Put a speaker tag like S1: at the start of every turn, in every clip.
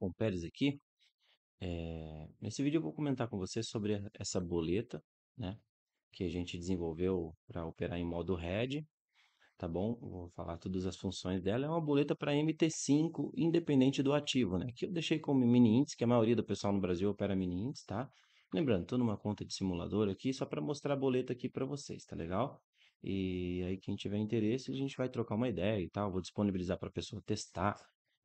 S1: Capcom Pérez aqui. É, nesse vídeo eu vou comentar com você sobre essa boleta, né? Que a gente desenvolveu para operar em modo RED, tá bom? Vou falar todas as funções dela. É uma boleta para MT5, independente do ativo, né? Que eu deixei como mini índice, que a maioria do pessoal no Brasil opera mini índice, tá? Lembrando, estou numa conta de simulador aqui, só para mostrar a boleta aqui para vocês, tá legal? E aí, quem tiver interesse, a gente vai trocar uma ideia e tal. Vou disponibilizar para a pessoa testar,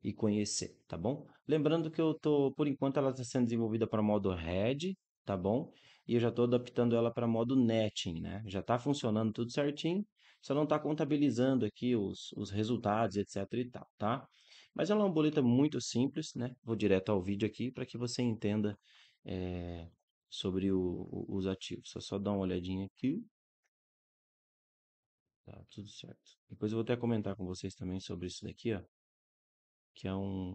S1: e conhecer, tá bom? Lembrando que eu tô, por enquanto, ela está sendo desenvolvida para modo Red, tá bom? E eu já estou adaptando ela para modo Netting, né? Já está funcionando tudo certinho, só não está contabilizando aqui os, os resultados, etc e tal, tá? Mas ela é uma boleta muito simples, né? Vou direto ao vídeo aqui para que você entenda é, sobre o, o, os ativos. Só só dar uma olhadinha aqui. Tá tudo certo. Depois eu vou até comentar com vocês também sobre isso daqui, ó que é um.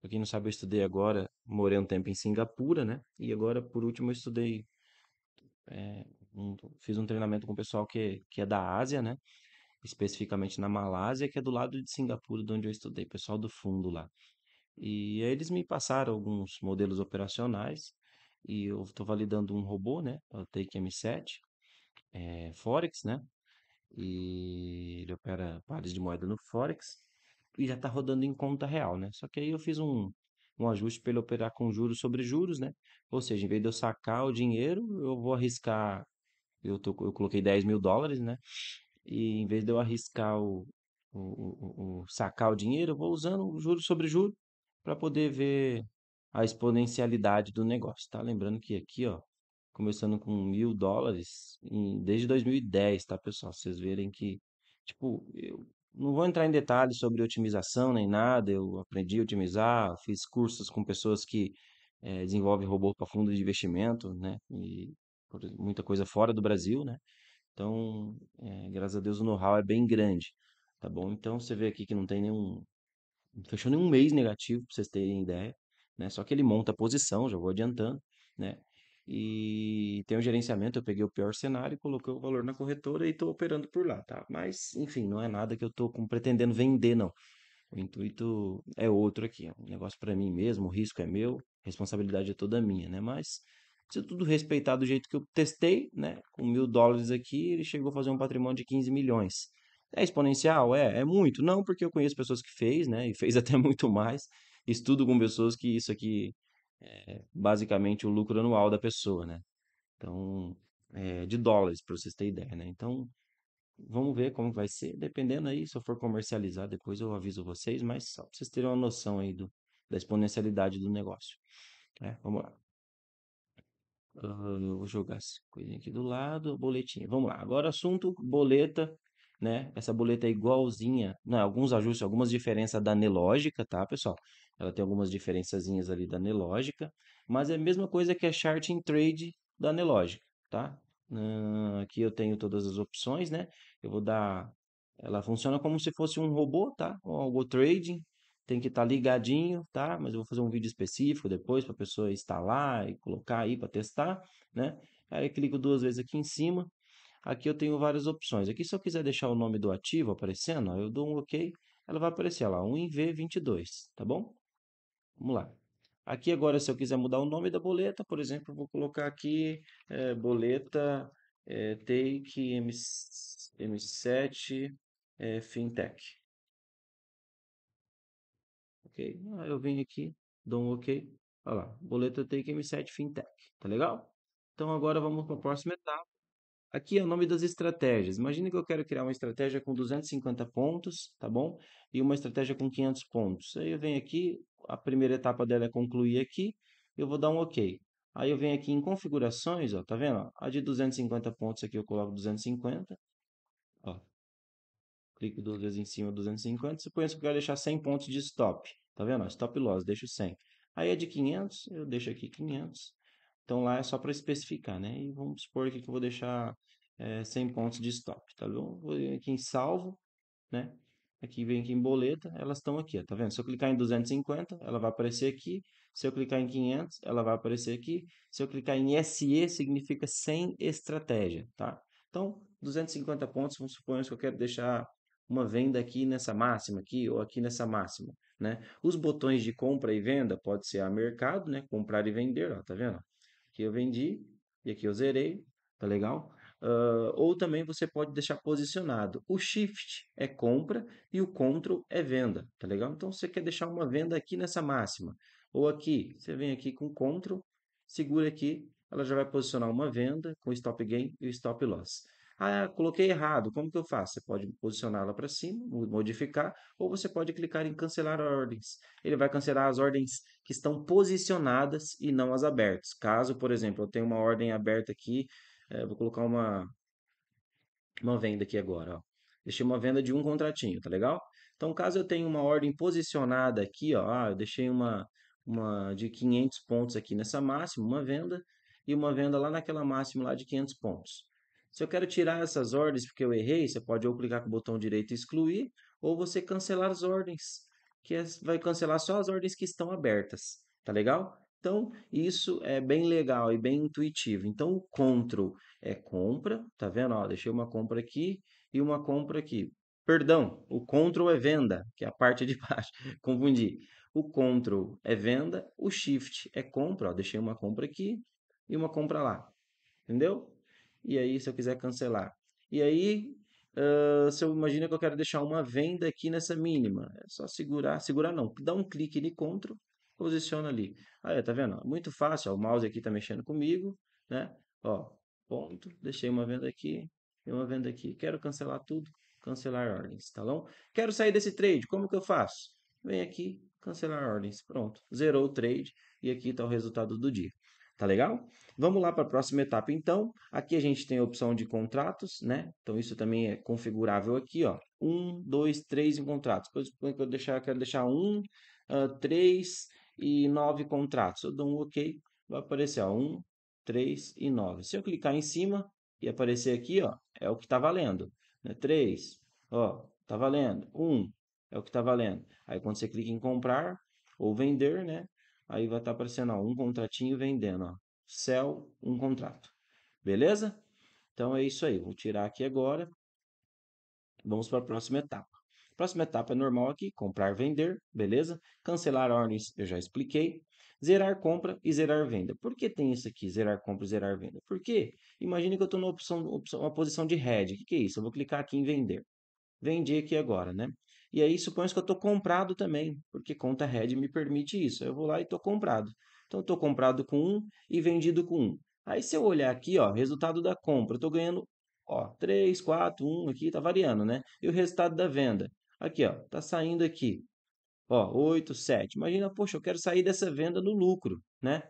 S1: Pra quem não sabe, eu estudei agora, morei um tempo em Singapura, né? E agora, por último, eu estudei. É, um, fiz um treinamento com o pessoal que, que é da Ásia, né? Especificamente na Malásia, que é do lado de Singapura, de onde eu estudei, pessoal do fundo lá. E aí eles me passaram alguns modelos operacionais e eu estou validando um robô, né? O Take M7, é, eh, Forex, né? E ele opera pares de moeda no Forex e já está rodando em conta real, né? Só que aí eu fiz um, um ajuste para ele operar com juros sobre juros, né? Ou seja, em vez de eu sacar o dinheiro, eu vou arriscar. Eu, tô, eu coloquei 10 mil dólares, né? E em vez de eu arriscar o, o, o, o sacar o dinheiro, eu vou usando juros sobre juros para poder ver a exponencialidade do negócio, tá? Lembrando que aqui, ó, começando com mil dólares em, desde 2010, tá, pessoal? Vocês verem que, tipo, eu, não vou entrar em detalhes sobre otimização nem nada. Eu aprendi a otimizar, fiz cursos com pessoas que eh, desenvolvem robô para fundo de investimento, né? E por- muita coisa fora do Brasil, né? Então, eh, graças a Deus o know-how é bem grande, tá bom? Então você vê aqui que não tem nenhum, não fechou nenhum mês negativo, para vocês terem ideia, né? Só que ele monta a posição, já vou adiantando, né? E tem o gerenciamento, eu peguei o pior cenário, coloquei o valor na corretora e estou operando por lá, tá? Mas, enfim, não é nada que eu estou pretendendo vender, não. O intuito é outro aqui, o é um negócio para mim mesmo, o risco é meu, responsabilidade é toda minha, né? Mas se tudo respeitar do jeito que eu testei, né? Com mil dólares aqui, ele chegou a fazer um patrimônio de 15 milhões. É exponencial? É, é muito? Não, porque eu conheço pessoas que fez, né? E fez até muito mais. Estudo com pessoas que isso aqui é, basicamente o lucro anual da pessoa, né? Então, é, de dólares, para vocês terem ideia, né? Então, vamos ver como vai ser, dependendo aí, se eu for comercializar, depois eu aviso vocês, mas só para vocês terem uma noção aí do, da exponencialidade do negócio. É, vamos lá. Ah, vou jogar essa coisinha aqui do lado, boletinha. Vamos lá. Agora, assunto boleta né? Essa boleta é igualzinha, né? Alguns ajustes, algumas diferenças da Nelogica, tá, pessoal? Ela tem algumas diferençazinhas ali da Nelogica, mas é a mesma coisa que a chart in trade da Nelogica, tá? Uh, aqui eu tenho todas as opções, né? Eu vou dar... Ela funciona como se fosse um robô, tá? Ou algo trading, tem que estar tá ligadinho, tá? Mas eu vou fazer um vídeo específico depois para a pessoa instalar e colocar aí para testar, né? Aí eu clico duas vezes aqui em cima, Aqui eu tenho várias opções. Aqui se eu quiser deixar o nome do ativo aparecendo, eu dou um OK, ela vai aparecer lá, 1V22, tá bom? Vamos lá. Aqui agora se eu quiser mudar o nome da boleta, por exemplo, vou colocar aqui é, boleta é, Take M, M7 é, eh, Fintech. Ok? eu venho aqui, dou um OK. Olha lá, boleta Take M7 Fintech. Tá legal? Então agora vamos para a próxima etapa. Aqui é o nome das estratégias. Imagina que eu quero criar uma estratégia com 250 pontos, tá bom? E uma estratégia com 500 pontos. Aí eu venho aqui, a primeira etapa dela é concluir aqui, eu vou dar um OK. Aí eu venho aqui em configurações, ó, tá vendo? A de 250 pontos aqui eu coloco 250, ó. Clico duas vezes em cima, 250. Suponho que eu quero deixar 100 pontos de stop, tá vendo? Stop loss, deixo 100. Aí a de 500, eu deixo aqui 500. Então lá é só para especificar, né? E vamos supor aqui que eu vou deixar é, eh, 100 pontos de stop, tá bom? Vou aqui em salvo, né? Aqui vem aqui em boleta, elas estão aqui, ó, tá vendo? Se eu clicar em 250, ela vai aparecer aqui. Se eu clicar em 500, ela vai aparecer aqui. Se eu clicar em SE, significa sem estratégia, tá? Então, 250 pontos, vamos supor que eu quero deixar uma venda aqui nessa máxima aqui ou aqui nessa máxima, né? Os botões de compra e venda pode ser a mercado, né? Comprar e vender, ó, tá vendo? Aqui eu vendi e aqui eu zerei, tá legal? Uh, ou também você pode deixar posicionado. O shift é compra e o Ctrl é venda, tá legal? Então você quer deixar uma venda aqui nessa máxima ou aqui, você vem aqui com Ctrl, segura aqui, ela já vai posicionar uma venda com stop gain e stop loss. Ah, coloquei errado, como que eu faço? Você pode posicioná-la para cima, modificar, ou você pode clicar em cancelar ordens. Ele vai cancelar as ordens que estão posicionadas e não as abertas. Caso, por exemplo, eu tenha uma ordem aberta aqui, eh, vou colocar uma, uma venda aqui agora, ó. Deixei uma venda de um contratinho, tá legal? Então, caso eu tenha uma ordem posicionada aqui, ó, ah, eu deixei uma, uma de 500 pontos aqui nessa máxima, uma venda, e uma venda lá naquela máxima lá de 500 pontos. Se eu quero tirar essas ordens porque eu errei, você pode ou clicar com o botão direito e excluir, ou você cancelar as ordens, que é, vai cancelar só as ordens que estão abertas, tá legal? Então, isso é bem legal e bem intuitivo. Então, o Ctrl é compra, tá vendo? Ó, deixei uma compra aqui e uma compra aqui. Perdão, o Ctrl é venda, que é a parte de baixo, confundi. O Ctrl é venda, o shift é compra, ó, deixei uma compra aqui e uma compra lá. Entendeu? e aí se eu quiser cancelar. E aí, uh, se eu imagino que eu quero deixar uma venda aqui nessa mínima, é só segurar, segurar não, dá um clique ali, Ctrl, posiciona ali. Aí, tá vendo? Muito fácil, ó, o mouse aqui tá mexendo comigo, né? Ó, ponto, deixei uma venda aqui e uma venda aqui. Quero cancelar tudo, cancelar ordens, tá bom? Quero sair desse trade, como que eu faço? Vem aqui, cancelar ordens, pronto. Zerou o trade e aqui está o resultado do dia. Tá legal? Vamos lá para a próxima etapa, então. Aqui a gente tem a opção de contratos, né? Então, isso também é configurável aqui, ó. Um, dois, três em contratos. Depois, eu deixar, eu quero deixar um, uh, três e nove contratos. Eu dou um OK, vai aparecer, ó, um, três e nove. Se eu clicar em cima e aparecer aqui, ó, é o que está valendo. Né? Três, ó, tá valendo. Um, é o que está valendo. Aí, quando você clica em comprar ou vender, né? Aí vai estar tá aparecendo ó, um contratinho vendendo. Ó. Sell um contrato. Beleza? Então é isso aí. Vou tirar aqui agora. Vamos para a próxima etapa. Próxima etapa é normal aqui, comprar, vender, beleza? Cancelar ordens, eu já expliquei. Zerar compra e zerar venda. Por que tem isso aqui, zerar compra e zerar venda? Porque imagine que eu estou numa opção, opção, uma posição de head. O que, que é isso? Eu vou clicar aqui em vender. Vendi aqui agora, né? E aí suponho que eu estou comprado também, porque conta head me permite isso. Eu vou lá e estou comprado. Então estou comprado com um e vendido com um. Aí se eu olhar aqui, ó, resultado da compra, eu estou ganhando ó, 3, 4, 1 aqui, está variando, né? E o resultado da venda. Aqui, ó, está saindo aqui. Ó, 8, 7. Imagina, poxa, eu quero sair dessa venda no lucro, né?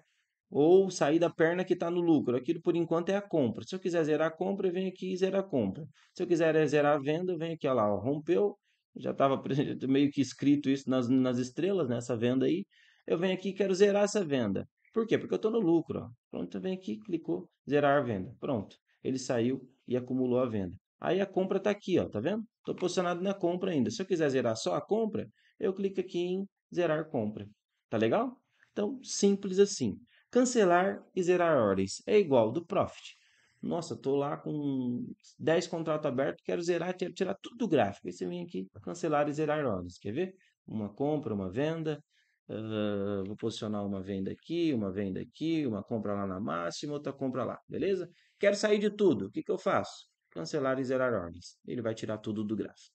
S1: Ou sair da perna que está no lucro. Aquilo por enquanto é a compra. Se eu quiser zerar a compra, eu venho aqui e zerar a compra. Se eu quiser zerar a venda, eu venho aqui, ó lá, ó, rompeu, já estava meio que escrito isso nas, nas estrelas, nessa né? venda aí. Eu venho aqui e quero zerar essa venda. Por quê? Porque eu estou no lucro. Ó. Pronto, eu venho aqui, clicou, zerar a venda. Pronto, ele saiu e acumulou a venda. Aí a compra está aqui, ó, tá vendo? Estou posicionado na compra ainda. Se eu quiser zerar só a compra, eu clico aqui em zerar compra. Tá legal? Então, simples assim. Cancelar e zerar ordens é igual do profit. Nossa, tô lá com 10 contratos abertos, quero zerar, quero tirar tudo do gráfico. Aí você vem aqui, cancelar e zerar ordens. Quer ver? Uma compra, uma venda. Uh, vou posicionar uma venda aqui, uma venda aqui, uma compra lá na máxima, outra compra lá, beleza? Quero sair de tudo. O que, que eu faço? Cancelar e zerar ordens. Ele vai tirar tudo do gráfico.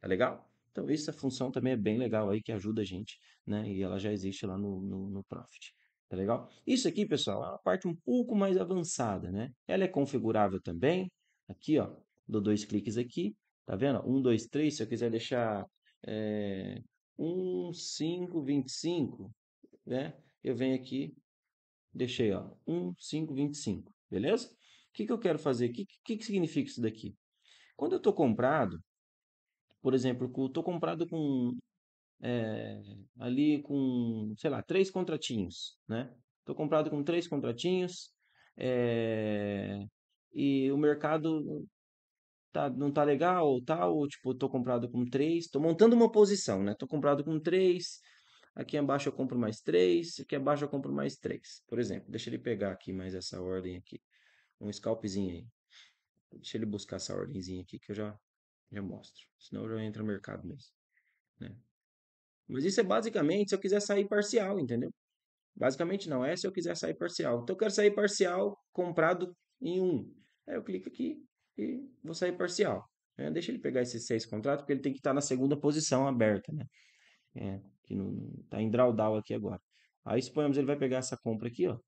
S1: Tá legal? Então, essa é função também é bem legal aí, que ajuda a gente, né? E ela já existe lá no, no, no Profit. Tá legal? Isso aqui, pessoal, é uma parte um pouco mais avançada, né? Ela é configurável também. Aqui, ó, dou dois cliques aqui. Tá vendo? um dois três Se eu quiser deixar é, vinte e cinco né? Eu venho aqui, deixei, ó, vinte e cinco Beleza? O que, que eu quero fazer? O que, que, que significa isso daqui? Quando eu estou comprado, por exemplo, estou comprado com é, ali com, sei lá, três contratinhos, né? Estou comprado com três contratinhos é, e o mercado tá, não tá legal ou tá, tal, ou tipo, estou comprado com três, estou montando uma posição, né? Estou comprado com três, aqui embaixo eu compro mais três, aqui abaixo eu compro mais três, por exemplo. Deixa ele pegar aqui mais essa ordem aqui, um scalpzinho aí. Deixa ele buscar essa ordemzinha aqui que eu já, já mostro, senão já entra no mercado mesmo, né? Mas isso é basicamente se eu quiser sair parcial, entendeu? Basicamente não, é se eu quiser sair parcial. Então eu quero sair parcial comprado em 1. Um. Aí eu clico aqui e vou sair parcial. É, deixa ele pegar esses seis contratos, porque ele tem que estar tá na segunda posição aberta, né? É, que não, tá em drawdown aqui agora. Aí suponhamos ele vai pegar essa compra aqui, ó.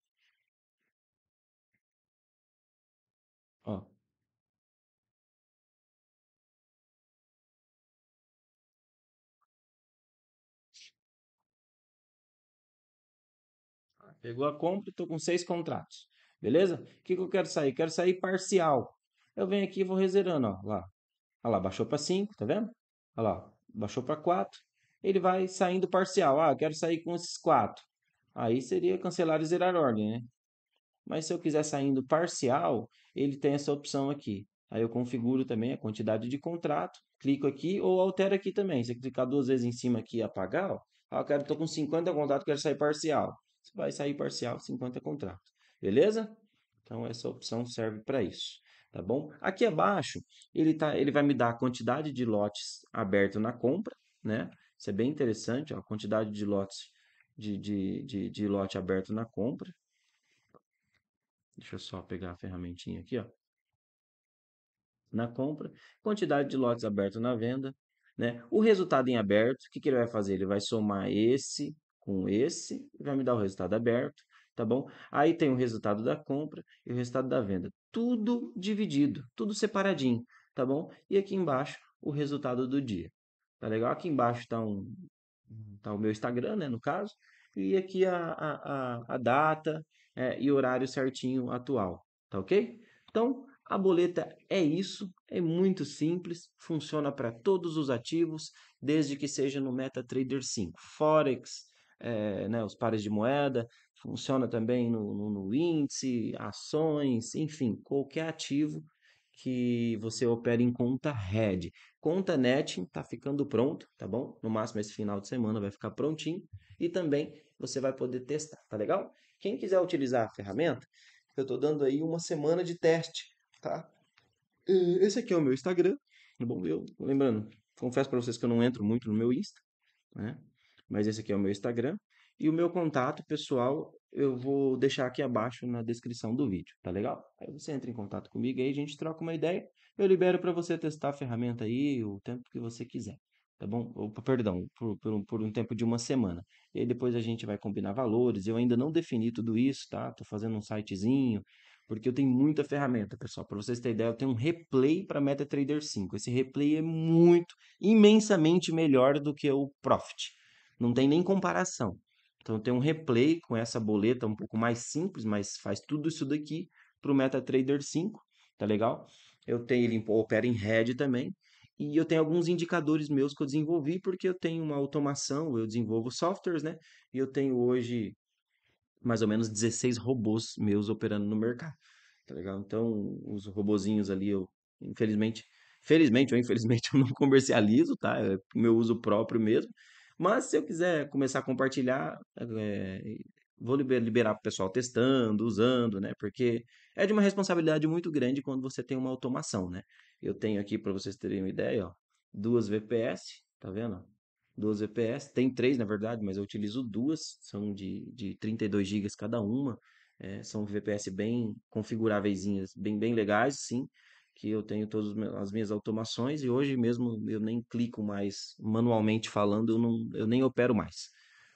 S1: Pegou a compra, estou com seis contratos. Beleza? O que, que eu quero sair? Quero sair parcial. Eu venho aqui e vou reservando, ó, lá. Olha lá, baixou para 5, tá vendo? Olha lá, baixou para 4. Ele vai saindo parcial. Ah, eu quero sair com esses 4. Aí seria cancelar e zerar ordem, né? Mas se eu quiser saindo parcial, ele tem essa opção aqui. Aí eu configuro também a quantidade de contrato, clico aqui ou altero aqui também. Se eu clicar duas vezes em cima aqui e apagar, ó, ah, eu quero, estou com 50 contratos, quero sair parcial vai sair parcial 50 contratos. Beleza? Então essa opção serve para isso, tá bom? Aqui abaixo, ele tá, ele vai me dar a quantidade de lotes aberto na compra, né? Isso é bem interessante, ó, a quantidade de lotes de, de, de, de lote aberto na compra. Deixa eu só pegar a ferramentinha aqui, ó. Na compra, quantidade de lotes aberto na venda, né? O resultado em aberto, o que, que ele vai fazer? Ele vai somar esse com esse, vai me dar o resultado aberto, tá bom? Aí tem o resultado da compra e o resultado da venda. Tudo dividido, tudo separadinho, tá bom? E aqui embaixo, o resultado do dia. Tá legal? Aqui embaixo está um, tá o meu Instagram, né, no caso, e aqui a, a, a data é, e horário certinho atual, tá ok? Então, a boleta é isso, é muito simples, funciona para todos os ativos, desde que seja no MetaTrader 5. Forex, é, né, os pares de moeda, funciona também no, no, no índice, ações, enfim, qualquer ativo que você opera em conta RED. Conta net está ficando pronto, tá bom? No máximo esse final de semana vai ficar prontinho e também você vai poder testar, tá legal? Quem quiser utilizar a ferramenta, eu estou dando aí uma semana de teste, tá? Eh, esse aqui é o meu Instagram. Bom, eu, lembrando, confesso para vocês que eu não entro muito no meu Insta, né? mas esse aqui é o meu Instagram. E o meu contato pessoal eu vou deixar aqui abaixo na descrição do vídeo, tá legal? Aí você entra em contato comigo aí, a gente troca uma ideia. Eu libero para você testar a ferramenta aí o tempo que você quiser, tá bom? Ou, perdão, por, por, um, por um tempo de uma semana. E aí depois a gente vai combinar valores. Eu ainda não defini tudo isso, tá? Tô fazendo um sitezinho, porque eu tenho muita ferramenta, pessoal. Para vocês terem ideia, eu tenho um replay para MetaTrader 5. Esse replay é muito, imensamente melhor do que o Profit não tem nem comparação. Então tem um replay com essa boleta um pouco mais simples, mas faz tudo isso daqui para o MetaTrader 5, tá legal? Eu tenho ele opera em Red também e eu tenho alguns indicadores meus que eu desenvolvi porque eu tenho uma automação, eu desenvolvo softwares, né? E eu tenho hoje mais ou menos 16 robôs meus operando no mercado, tá legal? Então os robozinhos ali eu infelizmente Felizmente ou infelizmente eu não comercializo, tá? É meu uso próprio mesmo. Mas se eu quiser começar a compartilhar, é, vou liberar para o pessoal testando, usando, né? Porque é de uma responsabilidade muito grande quando você tem uma automação, né? Eu tenho aqui, para vocês terem uma ideia, ó, duas VPS, tá vendo? Duas VPS, tem três na verdade, mas eu utilizo duas, são de, de 32 GB cada uma. É, são VPS bem configuráveis, bem, bem legais, sim que eu tenho todas as minhas automações e hoje mesmo eu nem clico mais manualmente falando, eu, não, eu nem opero mais.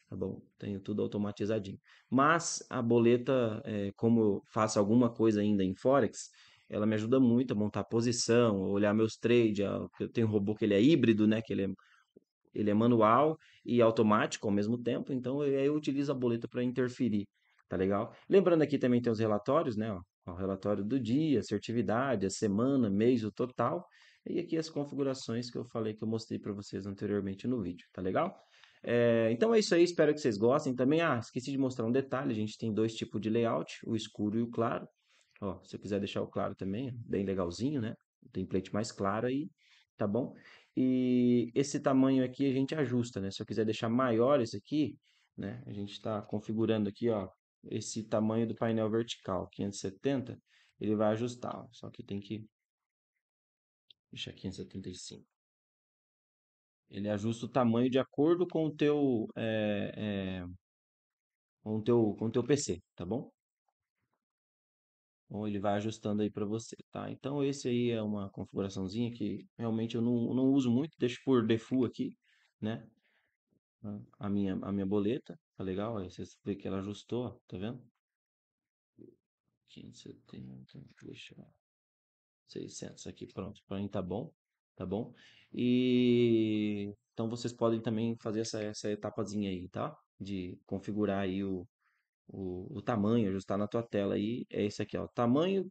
S1: Tá bom? Tenho tudo automatizadinho. Mas a boleta, é, como eu faço alguma coisa ainda em Forex, ela me ajuda muito a montar posição, olhar meus trades. Eu tenho um robô que ele é híbrido, né? Que ele é, ele é manual e automático ao mesmo tempo. Então eu, eu utilizo a boleta para interferir. Tá legal? Lembrando aqui também tem os relatórios, né? Ó, ao relatório do dia, assertividade, a semana, mês, o total. E aqui as configurações que eu falei que eu mostrei para vocês anteriormente no vídeo, tá legal? É, então é isso aí, espero que vocês gostem. Também, ah, esqueci de mostrar um detalhe, a gente tem dois tipos de layout, o escuro e o claro. Ó, se eu quiser deixar o claro também, bem legalzinho, né? O template mais claro aí, tá bom? E esse tamanho aqui a gente ajusta, né? Se eu quiser deixar maior esse aqui, né? A gente está configurando aqui, ó, esse tamanho do painel vertical, 570, ele vai ajustar. Ó. Só que tem que deixar 575. Ele ajusta o tamanho de acordo com o teu, é, é, com o teu, com o teu PC, tá bom? Ou então, ele vai ajustando aí para você, tá? Então esse aí é uma configuraçãozinha que realmente eu não, não uso muito, deixo por default aqui, né? a minha, a minha boleta, tá legal? Aí você vê que ela ajustou, ó, tá vendo? 570, deixa 600 aqui, pronto, para mim tá bom, tá bom? E então vocês podem também fazer essa, essa etapazinha aí, tá? De configurar aí o, o, o tamanho, ajustar na tua tela aí, é esse aqui, ó, tamanho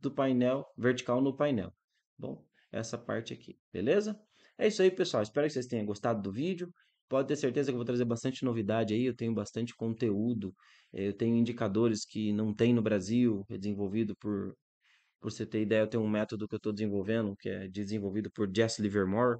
S1: do painel, vertical no painel, tá bom? Essa parte aqui, beleza? É isso aí, pessoal. Espero que vocês tenham gostado do vídeo Pode ter certeza que eu vou trazer bastante novidade aí, eu tenho bastante conteúdo, eh, eu tenho indicadores que não tem no Brasil, é desenvolvido por, por você ter ideia, eu tenho um método que eu estou desenvolvendo, que é desenvolvido por Jess Livermore,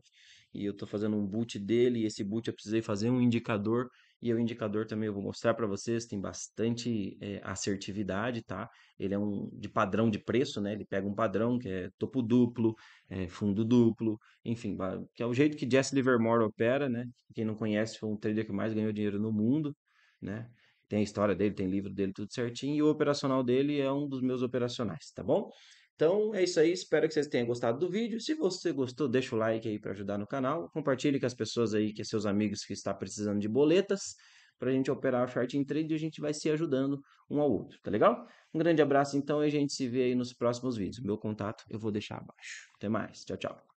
S1: e eu estou fazendo um boot dele, e esse boot eu precisei fazer um indicador e o indicador também eu vou mostrar para vocês, tem bastante é, assertividade, tá? Ele é um de padrão de preço, né? Ele pega um padrão que é topo duplo, é, fundo duplo, enfim, que é o jeito que Jesse Livermore opera, né? Quem não conhece, foi um trader que mais ganhou dinheiro no mundo, né? Tem a história dele, tem livro dele, tudo certinho. E o operacional dele é um dos meus operacionais, tá bom? Então é isso aí, espero que vocês tenham gostado do vídeo. Se você gostou, deixa o like aí para ajudar no canal. Compartilhe com as pessoas aí, que seus amigos que está precisando de boletas, para a gente operar o chart em trade e a gente vai se ajudando um ao outro, tá legal? Um grande abraço então e a gente se vê aí nos próximos vídeos. Meu contato eu vou deixar abaixo. Até mais, tchau, tchau.